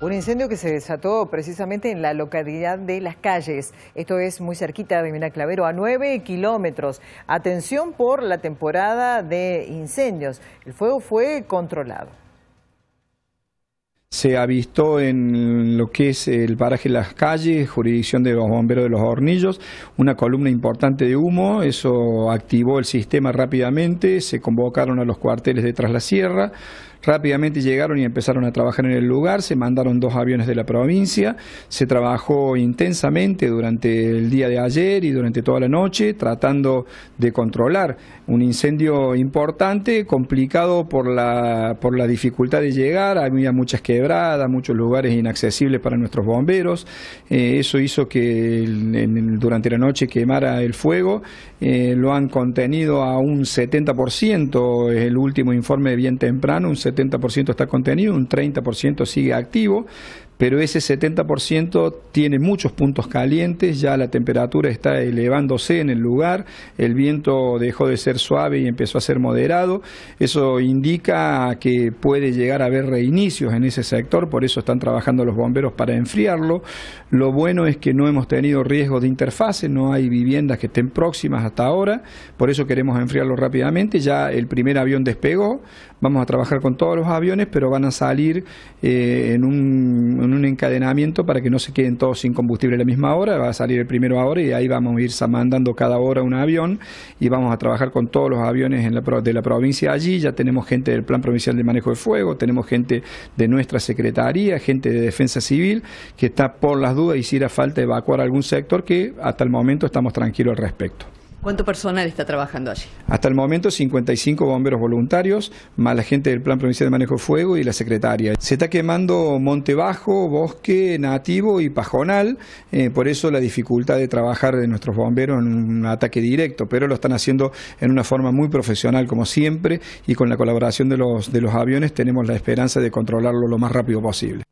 Un incendio que se desató precisamente en la localidad de Las Calles. Esto es muy cerquita de Clavero, a nueve kilómetros. Atención por la temporada de incendios. El fuego fue controlado. Se avistó en lo que es el paraje Las Calles, jurisdicción de los bomberos de los Hornillos, una columna importante de humo, eso activó el sistema rápidamente, se convocaron a los cuarteles de la Sierra, Rápidamente llegaron y empezaron a trabajar en el lugar, se mandaron dos aviones de la provincia, se trabajó intensamente durante el día de ayer y durante toda la noche tratando de controlar un incendio importante, complicado por la, dificultad de llegar, había muchas quebradas, muchos lugares inaccesibles para nuestros bomberos, eh, eso hizo que durante la noche quemara el fuego, eh, lo han contenido a un 70%, ...es el último informe bien temprano, 70% está contenido, un 30% sigue activo, pero ese 70% tiene muchos puntos calientes, ya la temperatura está elevándose en el lugar, el viento dejó de ser suave y empezó a ser moderado, eso indica que puede llegar a haber reinicios en ese sector, por eso están trabajando los bomberos para enfriarlo. Lo bueno es que no hemos tenido riesgos de interfase, no hay viviendas que estén próximas hasta ahora, por eso queremos enfriarlo rápidamente, ya el primer avión despegó, vamos a trabajar con todos los aviones, pero van a salir eh, en un un encadenamiento para que no se queden todos sin combustible a la misma hora, va a salir el primero ahora y ahí vamos a ir mandando cada hora un avión y vamos a trabajar con todos los aviones de la provincia allí, ya tenemos gente del Plan Provincial de Manejo de Fuego, tenemos gente de nuestra Secretaría, gente de Defensa Civil, que está por las dudas y si era falta evacuar algún sector que hasta el momento estamos tranquilos al respecto. ¿Cuánto personal está trabajando allí? Hasta el momento 55 bomberos voluntarios, más la gente del Plan Provincial de Manejo de Fuego y la secretaria. Se está quemando monte bajo, bosque nativo y pajonal, eh, por eso la dificultad de trabajar de nuestros bomberos en un ataque directo, pero lo están haciendo en una forma muy profesional como siempre y con la colaboración de los, de los aviones tenemos la esperanza de controlarlo lo más rápido posible.